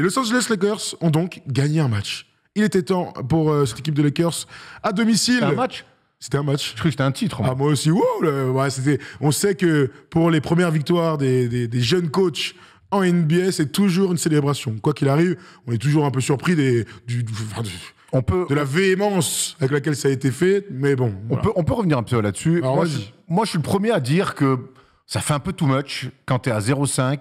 Et Los Angeles Lakers ont donc gagné un match. Il était temps pour euh, cette équipe de Lakers à domicile. Un match c'était un match. Je crois que c'était un titre. Ah, moi aussi, on sait que pour les premières victoires des, jeunes coachs en NBA, c'est toujours une célébration. Quoi qu'il arrive, on est toujours un peu surpris des, du, on peut, de la véhémence avec laquelle ça a été fait, mais bon. On, peut, on peut revenir un peu là-dessus. Moi, je suis le premier à dire que ça fait un peu too much quand tu es à 0-5,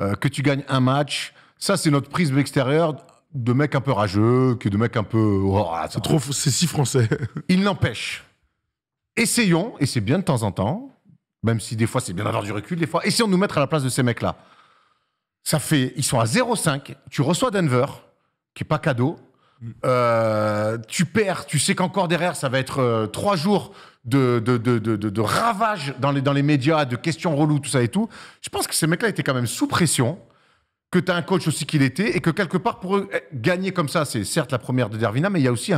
euh, que tu gagnes un match, ça, c'est notre prisme extérieur de mecs un peu rageux, que de mecs un peu. Oh, c'est trop, c'est si français. Il n'empêche. Essayons, et c'est bien de temps en temps, même si des fois c'est bien d'avoir du recul, des fois, essayons de nous mettre à la place de ces mecs-là. Ça fait, ils sont à 0,5, tu reçois Denver, qui est pas cadeau, mm. euh, tu perds, tu sais qu'encore derrière, ça va être euh, trois jours de, de, de, de, ravages dans les, dans les médias, de questions reloues, tout ça et tout. Je pense que ces mecs-là étaient quand même sous pression que tu as un coach aussi qu'il était, et que quelque part, pour eux, eh, gagner comme ça, c'est certes la première de Dervina, mais il y a aussi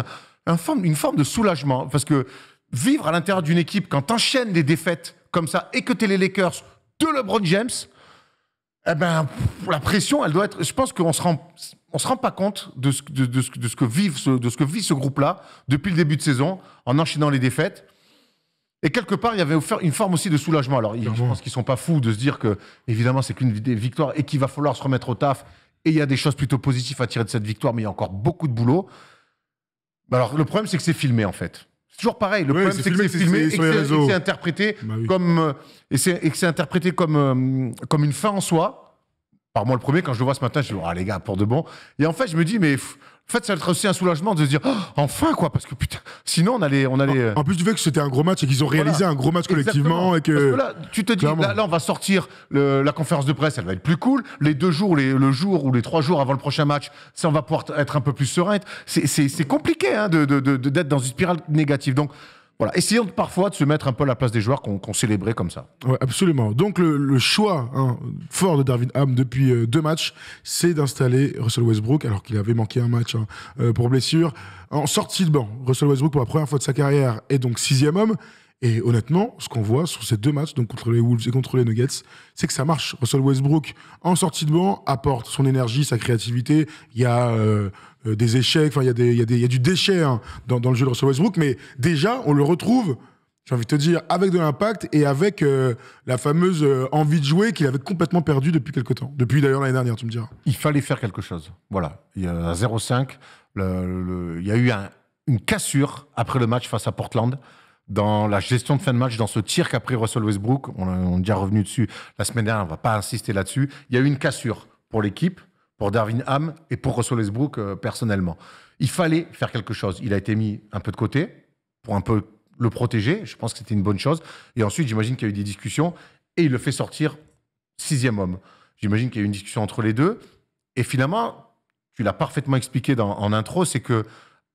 un, forme, une forme de soulagement. Parce que vivre à l'intérieur d'une équipe, quand enchaînes des défaites comme ça, et que es les Lakers de LeBron James, eh ben, la pression, elle doit être. Je pense qu'on se rend, on se rend pas compte de ce, de, ce, que vivent, de ce que vit ce groupe-là depuis le début de saison, en enchaînant les défaites. Et quelque part, il y avait une forme aussi de soulagement. Alors, je pense qu'ils sont pas fous de se dire que, évidemment, c'est qu'une victoire et qu'il va falloir se remettre au taf. Et il y a des choses plutôt positives à tirer de cette victoire, mais il y a encore beaucoup de boulot. Alors, le problème, c'est que c'est filmé, en fait. C'est toujours pareil. Le problème, c'est que c'est filmé et que c'est interprété que c'est interprété comme euh, comme une fin en soi par moi le premier, quand je le vois ce matin, je dis, ah les gars, pour de bon. Et en fait, je me dis, mais en fait, ça va être aussi un soulagement de se dire, oh, enfin, quoi, parce que sinon, on allait. On allait en, plus du fait que c'était un gros match et qu'ils ont réalisé un gros match collectivement. Et que... là, tu te dis, là, on va sortir la conférence de presse, elle va être plus cool. Les deux jours, le jour ou les trois jours avant le prochain match, ça, on va pouvoir être un peu plus serein. C'est compliqué hein, d'être dans une spirale négative. Donc, voilà, essayons parfois de se mettre un peu à la place des joueurs qu'on célébrait comme ça. absolument. Donc le, choix hein, fort de Darwin Ham depuis euh, deux matchs, c'est d'installer Russell Westbrook, alors qu'il avait manqué un match hein, euh, pour blessure. En sortie de banc, Russell Westbrook pour la première fois de sa carrière est donc sixième homme. Et honnêtement, ce qu'on voit sur ces deux matchs, donc contre les Wolves et contre les Nuggets, c'est que ça marche. Russell Westbrook, en sortie de banc, apporte son énergie, sa créativité. Il y a euh, euh, des échecs, enfin, il y, a y, du déchet hein, dans, le jeu de Russell Westbrook, mais déjà, on le retrouve, j'ai envie de te dire, avec de l'impact et avec euh, la fameuse euh, envie de jouer qu'il avait complètement perdue depuis quelque temps. Depuis d'ailleurs l'année dernière, tu me diras. Il fallait faire quelque chose. Voilà. Il y a 0-5, il y a eu une cassure après le match face à Portland dans la gestion de fin de match, dans ce tir qu'a pris Russell Westbrook, on, on est déjà revenu dessus la semaine dernière, on ne va pas insister là-dessus, il y a eu une cassure pour l'équipe pour Darwin Ham et pour Russell Westbrook euh, personnellement. Il fallait faire quelque chose. Il a été mis un peu de côté pour un peu le protéger. Je pense que c'était une bonne chose. Et ensuite, j'imagine qu'il y a eu des discussions et il le fait sortir sixième homme. J'imagine qu'il y a eu une discussion entre les deux. Et finalement, tu l'as parfaitement expliqué en intro, c'est que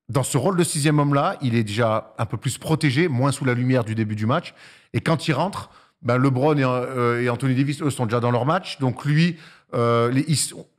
dans ce rôle de sixième homme-là, il est déjà un peu plus protégé, moins sous la lumière du début du match. Et quand il rentre, ben LeBron et euh, Anthony Davis, eux, sont déjà dans leur match. Donc lui, euh, les,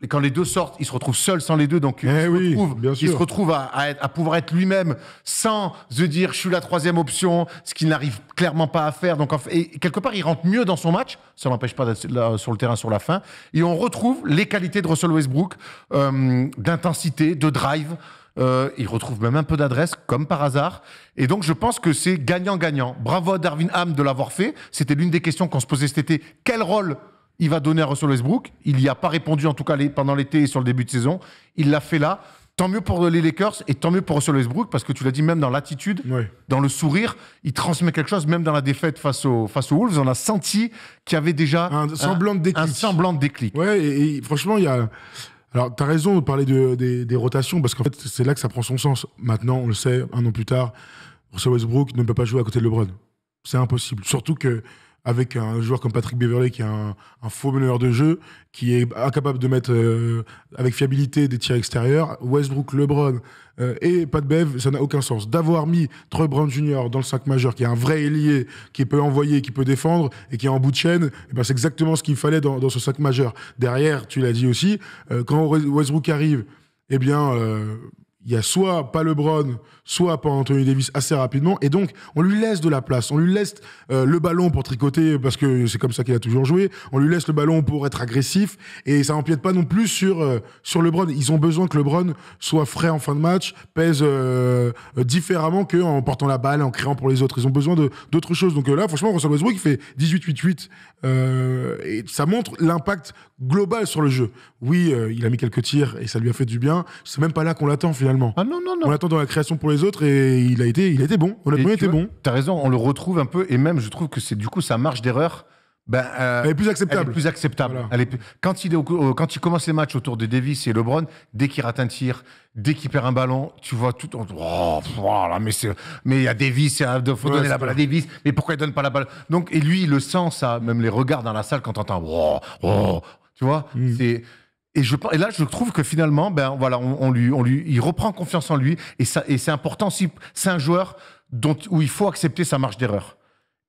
quand les deux sortent, il se retrouve seul sans les deux, donc il, eh se, retrouve, bien se retrouve à, être, à pouvoir être lui-même sans se dire je suis la troisième option, ce qu'il n'arrive clairement pas à faire. Donc, et quelque part, il rentre mieux dans son match, ça n'empêche pas d'être sur le terrain sur la fin. Et on retrouve les qualités de Russell Westbrook euh, d'intensité, de drive. Euh, il retrouve même un peu d'adresse, comme par hasard. Et donc, je pense que c'est gagnant-gagnant. Bravo à Darwin Ham de l'avoir fait. C'était l'une des questions qu'on se posait cet été. Quel rôle il va donner à Russell Westbrook. Il n'y a pas répondu, en tout cas, pendant l'été et sur le début de saison. Il l'a fait là. Tant mieux pour les Lakers et tant mieux pour Russell Westbrook parce que tu l'as dit, même dans l'attitude, dans le sourire, il transmet quelque chose. Même dans la défaite face, au, face aux Wolves, on a senti qu'il y avait déjà un semblant de déclic. Un semblant déclic. Ouais, et, franchement, il y a. Alors, tu as raison de parler des, rotations, parce qu'en fait, c'est là que ça prend son sens. Maintenant, on le sait, un an plus tard, Russell Westbrook ne peut pas jouer à côté de LeBron. C'est impossible. Surtout que avec un joueur comme Patrick Beverley qui est un, faux meneur de jeu, qui est incapable de mettre euh, avec fiabilité des tirs extérieurs, Westbrook, LeBron euh, et Pat Bev, ça n'a aucun sens. D'avoir mis Troy Brown Jr. dans le 5 majeur, qui est un vrai ailier, qui peut envoyer, qui peut défendre et qui est en bout de chaîne, eh ben c'est exactement ce qu'il fallait dans, ce 5 majeur. Derrière, tu l'as dit aussi, euh, quand Westbrook arrive, eh bien il y a soit pas LeBron, soit pas Anthony Davis assez rapidement. Et donc, on lui laisse de la place. On lui laisse euh, le ballon pour tricoter parce que c'est comme ça qu'il a toujours joué. On lui laisse le ballon pour être agressif. Et ça n'empiète pas non plus sur, euh, sur LeBron. Ils ont besoin que LeBron soit frais en fin de match, pèse euh, différemment qu'en portant la balle, en créant pour les autres. Ils ont besoin d'autres choses. Donc là, franchement, Russell Westbrook, il fait 18-8-8. et ça montre l'impact global sur le jeu. Oui, il a mis quelques tirs et ça lui a fait du bien. C'est même pas là qu'on l'attend finalement. Ah non, non, non. On attend dans la création pour les autres et il a été, il a été bon. Honnêtement, il était bon. T'as raison, on le retrouve un peu et même je trouve que c'est du coup sa marge d'erreur. Ben, euh, elle est plus acceptable. plus acceptable. Elle est Quand, il est euh, quand il commence les matchs autour de Davis et LeBron, dès qu'il rate un tir, dès qu'il perd un ballon, tu vois tout. Oh, voilà, mais c'est, mais il y a Davis, il faut donner la balle à Davis. Mais pourquoi il donne pas la balle Donc et lui, il le sent ça, même les regards dans la salle quand t'entends. Oh, oh, tu vois, mm. c'est et, là, je trouve que finalement, ben voilà, on, lui, il reprend confiance en lui. Et, c'est important si c'est un joueur dont, où il faut accepter sa marge d'erreur.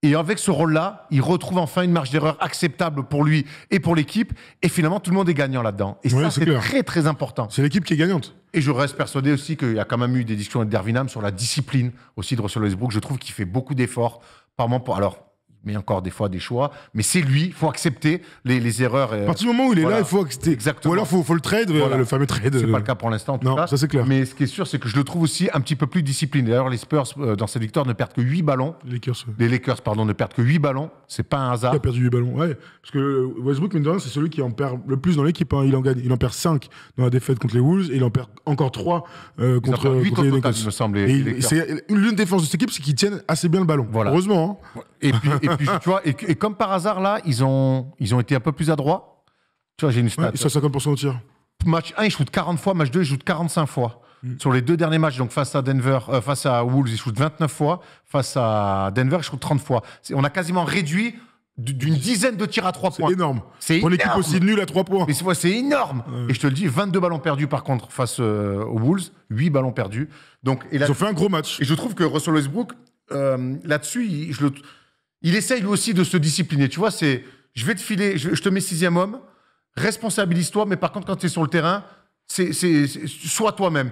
Et avec ce rôle-là, il retrouve enfin une marge d'erreur acceptable pour lui et pour l'équipe. Et finalement, tout le monde est gagnant là-dedans. Et ça, c'est très, très important. C'est l'équipe qui est gagnante. Et je reste persuadé aussi qu'il y a quand même eu des discussions avec Dervinam sur la discipline aussi de Russell Westbrook. Je trouve qu'il fait beaucoup d'efforts. Par moment, alors, mais encore des fois des choix. Mais c'est lui, il faut accepter les, les erreurs. À euh, partir du moment où il est là, il faut accepter. Exactement. Ou alors il faut, le trade, euh, le fameux trade. C'est pas le euh. cas pour l'instant. Non, ça c'est clair. Mais ce qui est sûr, c'est que je le trouve aussi un petit peu plus discipliné. D'ailleurs, les Spurs, dans cette victoire, ne perdent que 8 ballons. Les Lakers. Les Lakers, pardon, ne perdent que 8 ballons. C'est pas un hasard. Il a perdu 8 ballons, ouais. Parce que Westbrook, mine c'est celui qui en perd le plus dans l'équipe. Hein. Il, en gagne, il en perd 5 dans la défaite contre les Wolves il en perd encore 3 contre, contre, les Lakers. me semble. l'une des forces de cette équipe, c'est qu'ils tiennent assez bien le ballon. Heureusement. Hein. Et puis, tu vois, et, comme par hasard, là, ils ont, ils ont été un peu plus adroits. Tu vois, j'ai une stat. ils sont 50% au tir. Match 1, ils shootent 40 fois. Match 2, ils shootent 45 fois. Mm. Sur les deux derniers matchs, donc face à Denver, euh, face à Wolves, ils shootent 29 fois. Face à Denver, ils shootent 30 fois. On a quasiment réduit d'une dizaine de tirs à 3 points. C'est énorme. C'est l'équipe aussi nulle à 3 points. Mais c'est, c'est énorme. Et je te le dis, 22 ballons perdus par contre face euh, aux Wolves, 8 ballons perdus. Donc, et là, Ils ont fait un gros match. Et je trouve que Russell Westbrook, euh, là-dessus, je le, il essaye lui aussi de se discipliner. Tu vois, c'est je vais te filer, je, te mets sixième homme, responsabilise-toi, mais par contre, quand tu es sur le terrain, c'est, c'est, toi-même.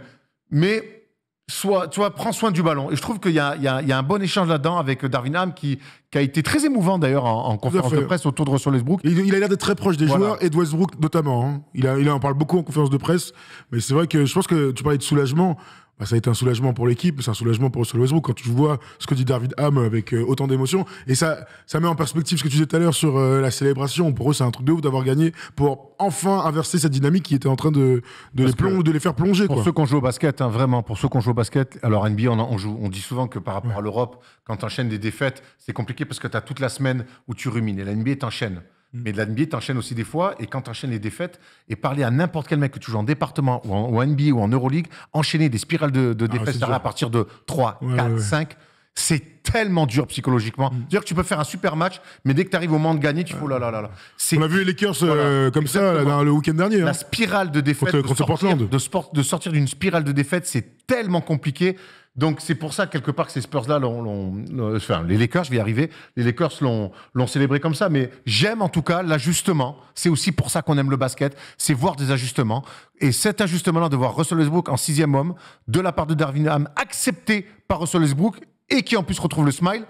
Mais soit tu prends soin du ballon. Et je trouve qu'il y a, un bon échange là-dedans avec euh, Darwin Ham qui, qui a été très émouvant d'ailleurs en, conférence de presse autour de Russell Westbrook. Il, a l'air d'être très proche des joueurs et de Westbrook notamment. Hein. Il, a, il en parle beaucoup en conférence de presse, mais c'est vrai que je pense que tu parlais de soulagement. Bah, ça a été un soulagement pour l'équipe, c'est un soulagement pour Russell Westbrook quand tu vois ce que dit David Ham avec euh, autant d'émotion. Et ça, ça met en perspective ce que tu disais tout à l'heure sur euh, la célébration. Pour eux, c'est un truc de ouf d'avoir gagné pour enfin inverser cette dynamique qui était en train de, les, de les, faire plonger. Pour ceux qui ont joué au basket, hein, vraiment, pour ceux qui ont joué au basket, alors NBA, on, dit souvent que par rapport à l'Europe, quand tu enchaînes des défaites, c'est compliqué parce que tu as toute la semaine où tu rumines. Et la NBA t'enchaîne. Mais la NBA t'enchaîne aussi des fois, et quand t'enchaînes les défaites, et parler à n'importe quel mec que tu joues en département, ou en, NBA, ou en Euroleague, enchaîner des spirales de, ah, défaites à partir de 3, 4, 5, c'est tellement dur psychologiquement. Mm. C'est-à-dire que tu peux faire un super match, mais dès que tu arrives au moment de gagner, tu fais oh là là là. là. On a vu les Lakers euh, comme ça le week-end dernier. Hein. La spirale de défaites de, sortir, sortir d'une spirale de défaites c'est tellement compliqué. Donc c'est pour ça quelque part que ces Spurs-là, enfin les Lakers, je vais y arriver, les Lakers l'ont célébré comme ça. Mais j'aime en tout cas l'ajustement. C'est aussi pour ça qu'on aime le basket, c'est voir des ajustements. Et cet ajustement-là, de voir Russell Westbrook en sixième homme, de la part de Darwin Ham, accepté par Russell Westbrook et qui en plus retrouve le smile.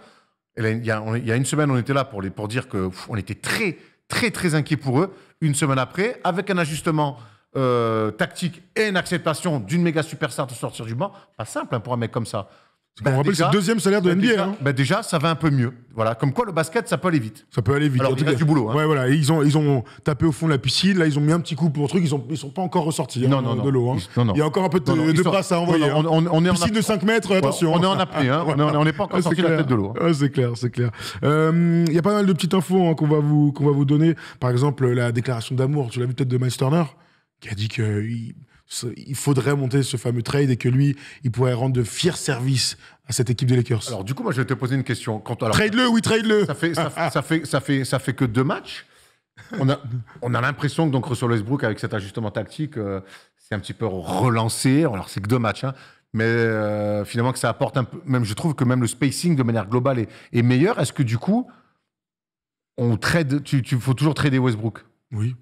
il, y a, une semaine, on était là pour, dire qu'on était très très très inquiet pour eux. Une semaine après, avec un ajustement euh, tactique et une acceptation d'une méga superstar de sortir du banc, pas simple hein, pour un mec comme ça. on ben rappelle, c'est le deuxième salaire de NBA. Ben hein. ben déjà, ça va un peu mieux. Voilà, comme quoi le basket, ça peut aller vite. Ça peut aller vite. Alors, il reste du boulot. Hein. Ouais, voilà. ils ont, ils ont tapé au fond de la piscine. Là, ils ont mis un petit coup pour un truc. Ils ne ils sont pas encore ressortis de l'eau. Il y a encore un peu de, non, de à envoyer. On, est piscine de 5 mètres. attention. On est en apnée. on n'est pas encore sorti de la tête de l'eau. c'est clair, c'est clair. Euh, il y a pas mal de petites infos qu'on va vous, va vous donner. Par exemple, la déclaration d'amour. Tu l'as vu peut-être de Meisterner qui a dit qu'il il faudrait monter ce fameux trade et que lui, il pourrait rendre de fiers services à cette équipe des Lakers. Alors du coup, moi, je vais te poser une question. Trade-le, oui, trade-le. Ça fait, ça, fait, ça, fait, ça fait que deux matchs. On a, on a l'impression que donc Russell Westbrook, avec cet ajustement tactique, c'est euh, un petit peu relancé. Alors c'est que deux matchs. Hein mais euh, finalement que ça apporte un peu. Même je trouve que même le spacing de manière globale est, meilleur. Est-ce que du coup, on trade Tu, tu faut toujours trader Westbrook. Oui.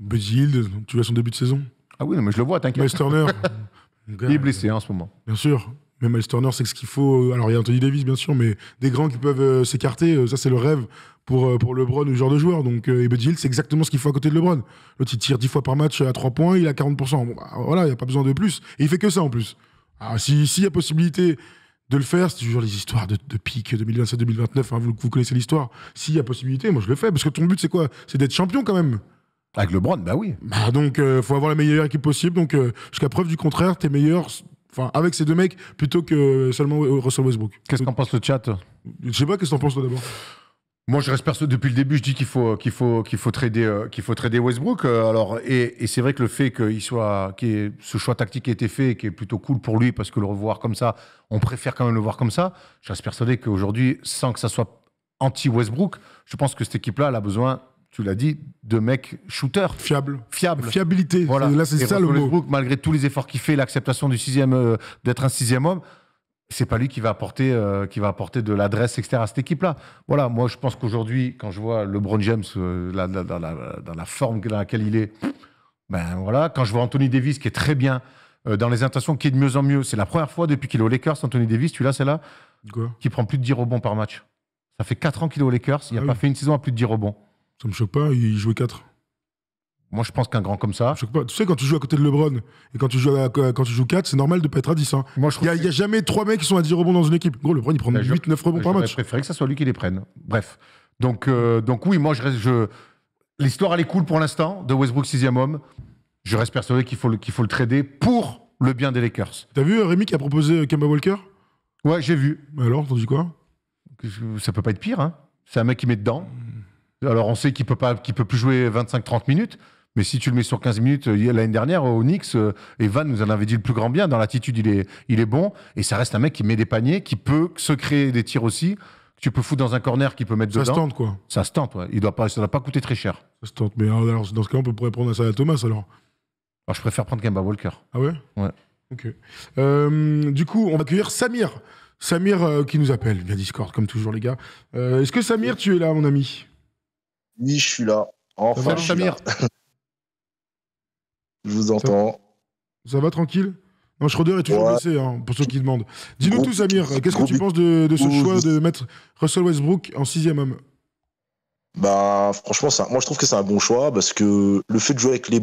Buddy tu vois son début de saison Ah oui, mais je le vois, t'inquiète. Miles Turner. il est blessé en ce moment. Bien sûr. Mais Miles Turner, c'est ce qu'il faut. Alors, il y a Anthony Davis, bien sûr, mais des grands qui peuvent euh, s'écarter, euh, ça, c'est le rêve pour, euh, pour LeBron, le genre de joueur. Donc, et Buddy c'est exactement ce qu'il faut à côté de LeBron. L'autre, il tire 10 fois par match à trois points, il a 40%. Bah, voilà, il n'y a pas besoin de plus. Et il fait que ça en plus. Ah, s'il si y a possibilité de le faire, c'est toujours les histoires de, de pic 2027-2029, hein. vous, vous connaissez l'histoire. S'il y a possibilité, moi, je le fais, parce que ton but, c'est quoi C'est d'être champion quand même. Avec LeBron, bah oui. Bah, donc, il euh, faut avoir la meilleure équipe possible. Donc, euh, jusqu'à preuve du contraire, tu es meilleur. Enfin, avec ces deux mecs plutôt que seulement euh, Russell Westbrook. Qu'est-ce qu'en pense le chat Je sais pas, qu'est-ce qu'en pense toi d'abord moi, je reste perso depuis le début. Je dis qu'il faut qu'il faut qu'il faut trader qu'il faut trader Westbrook. alors, et, c'est vrai que le fait qu'il soit que ce choix tactique ait été fait, qui est plutôt cool pour lui, parce que le revoir comme ça, on préfère quand même le voir comme ça. Je reste persuadé qu'aujourd'hui, sans que ça soit anti Westbrook, je pense que cette équipe-là, elle a besoin tu l'as dit, de mecs shooter. Fiable. Fiable. Fiabilité. Voilà. Là, c'est ça le mot. malgré tous les efforts qu'il fait, l'acceptation du sixième, euh, d'être un sixième homme, c'est pas lui qui va apporter, euh, qui va apporter de l'adresse, etc. à cette équipe-là. Voilà, moi, je pense qu'aujourd'hui, quand je vois LeBron James euh, dans, la, forme dans laquelle il est, ben voilà, quand je vois Anthony Davis qui est très bien dans les intentions, qui est de mieux en mieux, c'est la première fois depuis qu'il est au Lakers, Anthony Davis, tu l'as, c'est là qui prend plus de 10 rebonds par match. Ça fait 4 ans qu'il est au Lakers, il n'a ah pas fait une saison à plus de 10 rebonds. Ça me choque pas, il jouait 4. Moi, je pense qu'un grand comme ça. Tu sais, quand tu joues à côté de LeBron et quand tu joues, quand tu joues 4, c'est normal de pas être à 10. Hein. il n'y a, a, jamais 3 mecs qui sont à 10 rebonds dans une équipe. Gros, LeBron, il prend 8-9 bah, rebonds bah, par match. Je préférais que ce soit lui qui les prenne. Bref. Donc, euh, donc oui, moi, je, reste, je... l'histoire, elle est cool pour l'instant de Westbrook, sixième homme. Je reste persuadé qu'il faut, le, qu'il faut le trader pour le bien des Lakers. T'as vu euh, Rémi qui a proposé euh, Kemba Walker Ouais, j'ai vu. Alors, t'en dis quoi Ça peut pas être pire. Hein. C'est un mec qui met dedans. Alors on sait qu'il peut pas, peut plus jouer 25-30 minutes. Mais si tu le mets sur 15 minutes, euh, l'année dernière, au Knicks, euh, Evan nous en avait dit le plus grand bien. Dans l'attitude, il est, il est bon. Et ça reste un mec qui met des paniers, qui peut se créer des tirs aussi. Tu peux foutre dans un corner qui peut mettre ça dedans. Ça se tente, quoi. Ça se tente, ouais. Il doit pas, ça ne doit pas coûter très cher. Ça se tente. Mais dans ce cas, on peut prendre un ça à Thomas, alors. je préfère prendre Kemba Walker. Ah ouais Ouais. Ok. Euh, du coup, on va cueillir Samir. Samir qui nous appelle via Discord, comme toujours, les gars. Est-ce que Samir, tu es là, mon ami oui, je suis là. Enfin, je, suis là. je vous entends. Ça, va tranquille non, Schroeder est toujours blessé, hein, pour ceux qui demandent. Dis-nous tout, Samir, qu'est-ce que tu penses de, ce choix de mettre Russell Westbrook en sixième homme Bah, franchement, ça, moi je trouve que c'est un bon choix parce que le fait de jouer avec les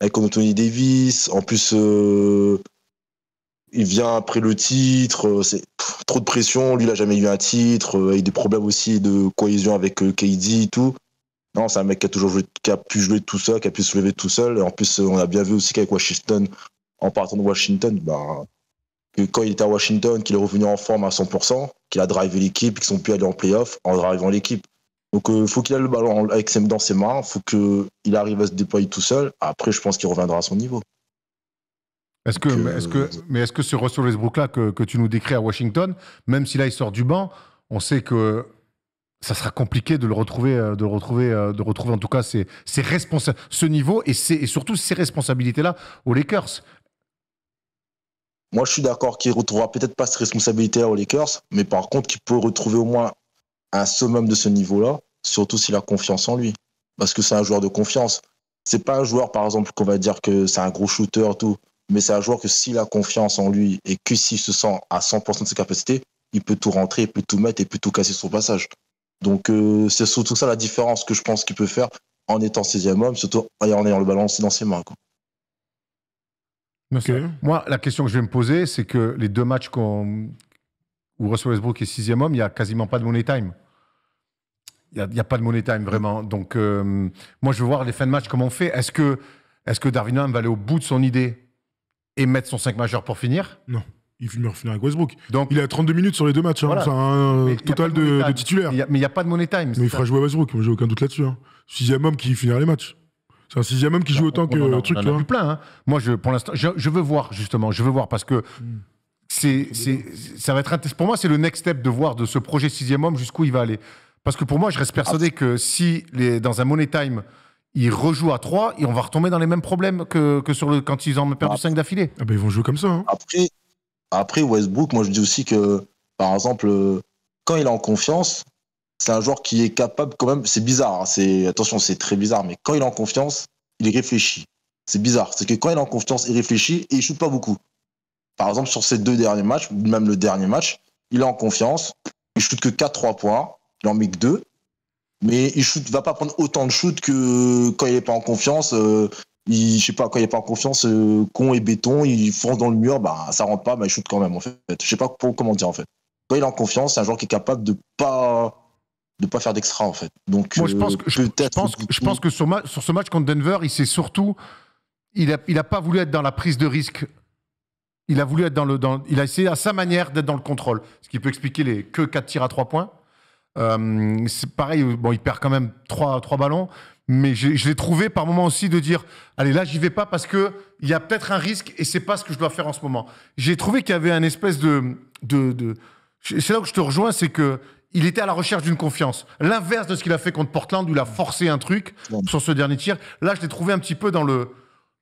avec Anthony Davis, en plus, euh, il vient après le titre, euh, c'est trop de pression. Lui, il n'a jamais eu un titre, euh, Il a eu des problèmes aussi de cohésion avec euh, KD et tout. Non, c'est un mec qui a toujours a pu jouer tout seul, qui a pu se lever tout seul. Et en plus, on a bien vu aussi qu'avec Washington, en partant de Washington, bah, quand il était à Washington, qu'il est revenu en forme à 100%, qu'il a drivé l'équipe, qu'ils sont pu aller en playoff en drivant l'équipe. Donc, faut il faut qu'il ait le ballon avec ses, dans ses mains, faut qu'il arrive à se déployer tout seul. Après, je pense qu'il reviendra à son niveau. Est-ce que, que, mais est-ce que euh, ce Russell Westbrook-là que, tu nous décris à Washington, même si là il sort du banc, on sait que ça sera compliqué de le retrouver, euh, de retrouver, euh, de retrouver en tout cas ses, ce niveau et, c'est surtout ces responsabilités-là aux Lakers. Moi, je suis d'accord qu'il retrouvera peut-être pas cette responsabilités aux Lakers, mais par contre, qu'il peut retrouver au moins un summum de ce niveau-là, surtout s'il a confiance en lui. Parce que c'est un joueur de confiance. C'est pas un joueur, par exemple, qu'on va dire que c'est un gros shooter, tout mais c'est un joueur que s'il a confiance en lui et que s'il se sent à 100% de ses capacités, il peut tout rentrer, il peut tout mettre et peut tout casser son passage. Donc euh, c'est surtout ça la différence que je pense qu'il peut faire en étant sixième homme, surtout en ayant le ballon dans ses mains. Quoi. Moi, la question que je vais me poser, c'est que les deux matchs où Russell Westbrook est sixième homme, il n'y a quasiment pas de money time. Il n'y a, pas de money time vraiment. Donc, euh, moi, je veux voir les fins de match comment on fait. Est-ce que, est que Darwin va aller au bout de son idée et mettre son 5 majeur pour finir Non. Il finit finir avec Westbrook. Donc, il a 32 minutes sur les deux matchs. Hein. C'est un total de, titulaires. mais il n'y a pas de money time. Mais il fera jouer Westbrook, j'ai aucun doute là-dessus. Hein. Sixième homme qui finira les matchs. C'est un sixième homme qui bah, joue autant que Il en a plus plein. Hein. Moi, je, pour l'instant, je, veux voir justement. Je veux voir parce que. Hmm. C'est, c'est, ça va être pour moi c'est le next step de voir de ce projet sixième homme jusqu'où il va aller parce que pour moi je reste persuadé que si les, dans un money time ils rejouent à 3 et on va retomber dans les mêmes problèmes que, sur le, quand ils en ont perdu 5 d'affilée. Ah ben, ils vont jouer comme ça. Hein. Après, après, Westbrook, moi je dis aussi que, par exemple, euh, quand il est en confiance, c'est un joueur qui est capable quand même. C'est bizarre, hein, attention, c'est très bizarre, mais quand il est en confiance, il réfléchit. C'est bizarre. C'est que quand il est en confiance, il réfléchit et il ne shoot pas beaucoup. Par exemple, sur ces deux derniers matchs, même le dernier match, il est en confiance, il ne shoot que 4-3 points, il en met que 2, mais il shoot, va pas prendre autant de shoots que quand il est pas en confiance. Euh, il, je sais pas, quand il n'est pas en confiance, euh, con et béton, il fonce dans le mur, bah ça rentre pas, mais bah, il shoot quand même en fait. Je sais pas comment dire en fait. Quand il est en confiance, c'est un joueur qui est capable de pas de pas faire d'extra en fait. Donc je euh, pense que, je, pense, sur, ce match contre Denver, il s'est surtout il a, il a pas voulu être dans la prise de risque. Il a voulu être dans le dans, il a essayé à sa manière d'être dans le contrôle, ce qui peut expliquer les que 4 tirs à 3 points. Euh, c'est pareil, bon, il perd quand même trois, trois ballons, mais je l'ai trouvé par moment aussi de dire allez là j'y vais pas parce que il y a peut-être un risque et c'est pas ce que je dois faire en ce moment. J'ai trouvé qu'il y avait un espèce de, de, c'est là où je te rejoins, c'est que il était à la recherche d'une confiance. L'inverse de ce qu'il a fait contre Portland où il a forcé un truc sur ce dernier tir. Là je l'ai trouvé un petit peu dans le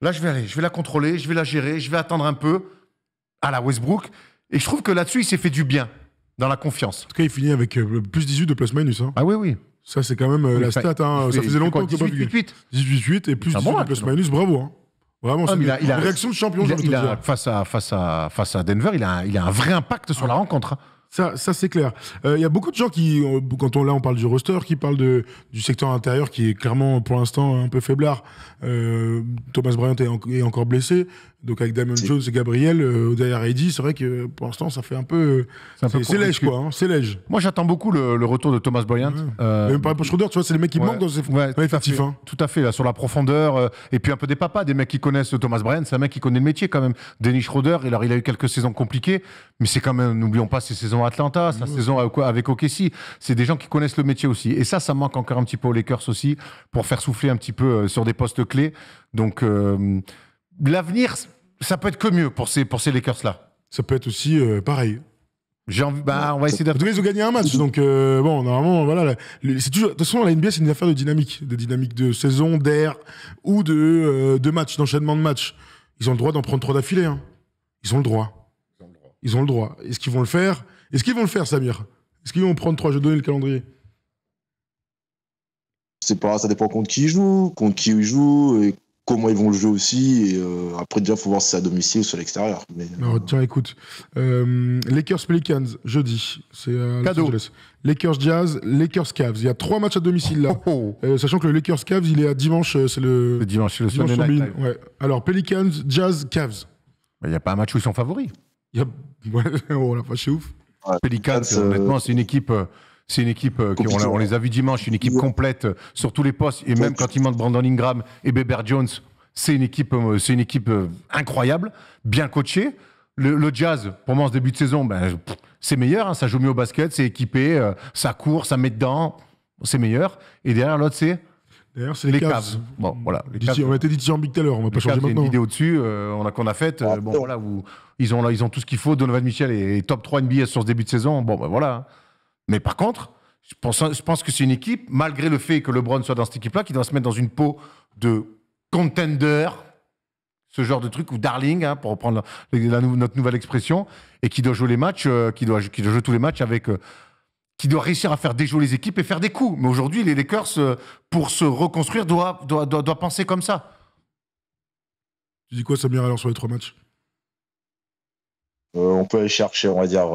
là je vais aller, je vais la contrôler, je vais la gérer, je vais attendre un peu à la Westbrook et je trouve que là-dessus il s'est fait du bien. Dans la confiance. En tout cas, il finit avec euh, plus 18 de plus minus. Hein. Ah oui, oui. Ça, c'est quand même euh, la stat. hein. Ça faisait longtemps que 18, 18. 18 et plus de plus minus, bravo. Hein. Vraiment, ah, c'est une réaction de champion, face, à, face, à, face à Denver, il a, un- il a un vrai impact sur la ah. rencontre. Hein. Ça, ça c'est clair. Euh, il y a beaucoup de gens qui, quand on là, on parle du roster, qui parlent de, du secteur intérieur qui est clairement pour l'instant un peu faiblard. Thomas Bryant est encore blessé. Donc avec Damon Jones et Gabriel, euh, derrière Eddie, c'est vrai que euh, pour l'instant ça fait un peu, c'est lège quoi, hein, c'est lège Moi j'attends beaucoup le, retour de Thomas Bryant. Euh, même par Schroeder, tu vois, c'est les mecs qui manquent dans ces ouais, tout, à fait, hein. tout à fait, là, sur la profondeur et puis un peu des papas, des mecs qui connaissent Thomas Bryant, c'est un mec qui connaît le métier quand même. Denis Schroeder, il a, il a eu quelques saisons compliquées, mais c'est quand même, n'oublions pas ses saisons à Atlanta, sa saison avec OKC, c'est des gens qui connaissent le métier aussi. Et ça, ça manque encore un petit peu aux Lakers aussi pour faire souffler un petit peu sur des postes clés. Donc l'avenir, ça peut être que mieux pour ces, pour ces Lakers-là. Ça peut être aussi euh, pareil. Bah, on va essayer d'appeler. Ils ont gagné un match, donc euh, bon, normalement, voilà. de toute façon, la NBA, c'est une affaire de dynamique, de dynamique de saison, d'air ou de, euh, de match, d'enchaînement de match. Ils ont le droit d'en prendre trois d'affilée. Hein. Ils ont le droit. Ils ont le droit. Est-ce qu'ils vont le faire Est-ce qu'ils vont le faire, Samir Est-ce qu'ils vont prendre trois Je vais le calendrier. C'est pas, ça dépend contre qui ils jouent, contre qui ils jouent, comment ils vont le jouer aussi. Et, euh, après, déjà, il faut voir si c'est à domicile ou sur l'extérieur. Mais... Euh. tiens, écoute. Euh, Lakers Pelicans, jeudi. C'est à Cadeau. Lakers Jazz, Lakers Cavs. Il y a trois matchs à domicile là. Oh, oh. sachant que le Lakers Cavs, il est à dimanche. C'est le, dimanche, c'est le dimanche Alors, Pelicans, Jazz, Cavs. Il n'y a pas un match où ils sont favoris. Y a... oh, la vache, c'est ouf. Pelicans, honnêtement, c'est une équipe c'est une équipe, euh, qui, on, les a vus dimanche, une équipe complète euh, sur tous les postes. Et même quand il manque Brandon Ingram et Beber Jones, c'est une équipe, euh, c'est une équipe incroyable, bien coachée. Le, jazz, pour moi, en ce début de saison, ben, c'est meilleur. Hein. ça joue mieux au basket, c'est équipé, ça court, ça met dedans, c'est meilleur. Et derrière, l'autre, c'est les, Cavs. Bon, voilà. on a été dit en big tout à l'heure, on va pas changer maintenant. Il y une vidéo dessus, on a qu'on a faite. Ah, bon, ils ont, là, ils ont tout ce qu'il faut. Donovan Michel est, top 3 NBA sur ce début de saison. Bon, ben voilà. Hein. Mais par contre, je pense, que c'est une équipe, malgré le fait que LeBron soit dans cette équipe-là, qui doit se mettre dans une peau de contender, ce genre de truc, ou darling, hein, pour reprendre notre nouvelle expression, et qui doit jouer les matchs, euh, qui, doit, jouer tous les matchs avec. Euh, qui doit réussir à faire déjouer les équipes et faire des coups. Mais aujourd'hui, les Lakers, euh, pour se reconstruire, doivent penser comme ça. Tu dis quoi, Samir, alors sur les trois matchs on peut aller chercher, on va dire,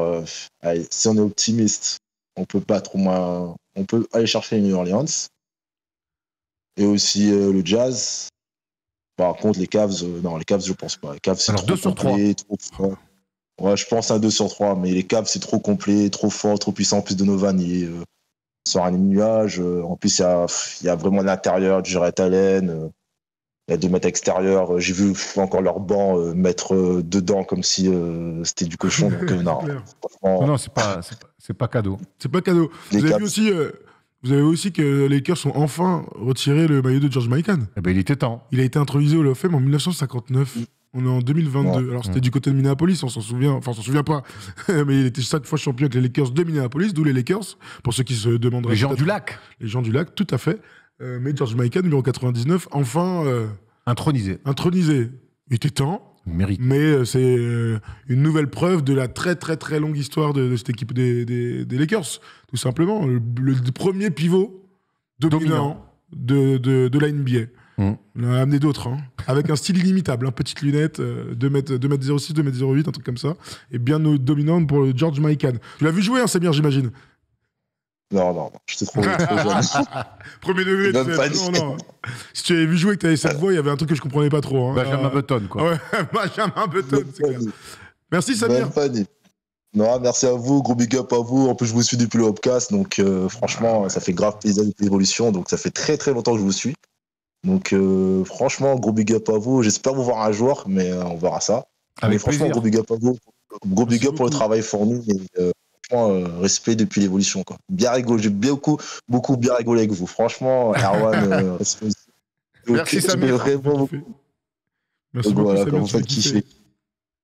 si on est optimiste, on peut pas trop moins, on peut aller chercher New Orleans et aussi euh, le Jazz. Bah, par contre, les Cavs, je euh, non, les Cavs, je pense pas. Les Cavs, c'est trop sur complet, Ouais, je pense à 2 sur 3, mais les Cavs, c'est trop complet, trop fort, trop puissant. En plus, novan il euh, sort un nuage. Euh, en plus, il y a, vraiment l'intérieur du Jarrett à 2 mètres extérieur. Euh, j'ai vu encore leur banc euh, mettre euh, dedans comme si c'était du cochon. non, franchement... non, c'est pas, pas, cadeau. C'est pas cadeau. vous avez, vu aussi, vous avez aussi que les Lakers ont enfin retiré le maillot de George Mikan. Eh ben, il était temps. Il a été introduit au Hall en 1959. Mm. On est en 2022. Alors, c'était mm. du côté de Minneapolis, on s'en souvient. Enfin, on s'en souvient pas. mais il était chaque fois champion avec les Lakers de Minneapolis, d'où les Lakers, pour ceux qui se demanderaient. Les gens du lac. Les gens du lac, tout à fait. Euh, mais George Michael, numéro 99, enfin. Euh, intronisé. Intronisé. Il était temps. Mérite. Mais euh, c'est une nouvelle preuve de la très très très longue histoire de, cette équipe des, Lakers, tout simplement. Le, premier pivot dominant, dominant. De, de, la NBA. Hmm. On a amené d'autres, hein. avec un style illimitable. Hein. petite lunette, 2m, 06 2 2m08, un truc comme ça, et bien dominante pour le George Michael Tu l'as vu jouer, hein, Samir, j'imagine. Non, non, non, j'étais trop, trop Premier degré, non, non. Si tu avais vu jouer que tu avais cette euh. voix, il y avait un truc que je comprenais pas trop. Hein. Benjamin euh, Button, quoi. Ouais, Benjamin Button, c'est Merci, Samir. Non, merci à vous, gros big up à vous. En plus, je vous suis depuis le Hopcast, donc euh, franchement, ah, ça fait grave plaisir depuis l'évolution. Donc, ça fait très très longtemps que je vous suis. Donc, franchement, gros big up à vous. J'espère vous voir un jour, mais on verra ça. mais franchement, gros big up à vous. Gros big up pour le travail fourni. Euh, respect depuis l'évolution. Quoi. Bien rigolé, j'ai beaucoup, beaucoup bien rigolé avec vous. Franchement, Erwan, euh, Merci, Samir. Vraiment beaucoup. Merci Donc, voilà,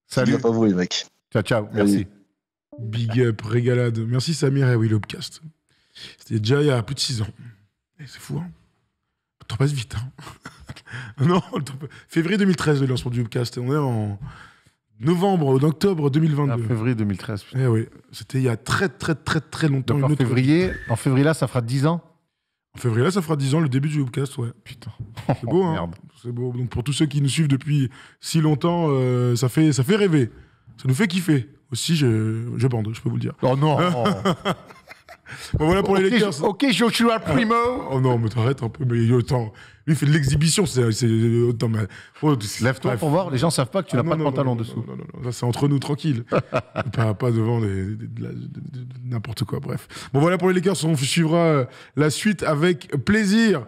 Salut. vous, les mecs. Ciao, ciao. Merci. Big up, régalade. Merci, Samir et Podcast C'était déjà il y a plus de 6 ans. Eh, c'est fou, hein Le passe vite, hein Non, février 2013, le lancement du et On est en novembre ou d'octobre 2022. En ah, février 2013. Eh oui, c'était il y a très très très très longtemps. en, février, en février là, ça fera 10 ans En février là, ça fera 10 ans, le début du podcast, ouais. Putain. C'est beau, oh, hein C'est beau. Donc pour tous ceux qui nous suivent depuis si longtemps, euh, ça, fait, ça fait rêver. Ça nous fait kiffer. Aussi, je, je bande, je peux vous le dire. Oh non oh. Bon, voilà pour les Lakers. Ok, Joshua Primo. Ah. oh non, mais t'arrêtes un peu, mais Lui, il fait de l'exhibition. C'est, euh, oh, Lève-toi pour voir, les gens savent pas que tu n'as ah, pas de pantalon dessous. c'est entre nous, tranquille. pas, pas, devant n'importe quoi, bref. Bon, voilà pour les Lakers, on suivra euh, la suite avec plaisir.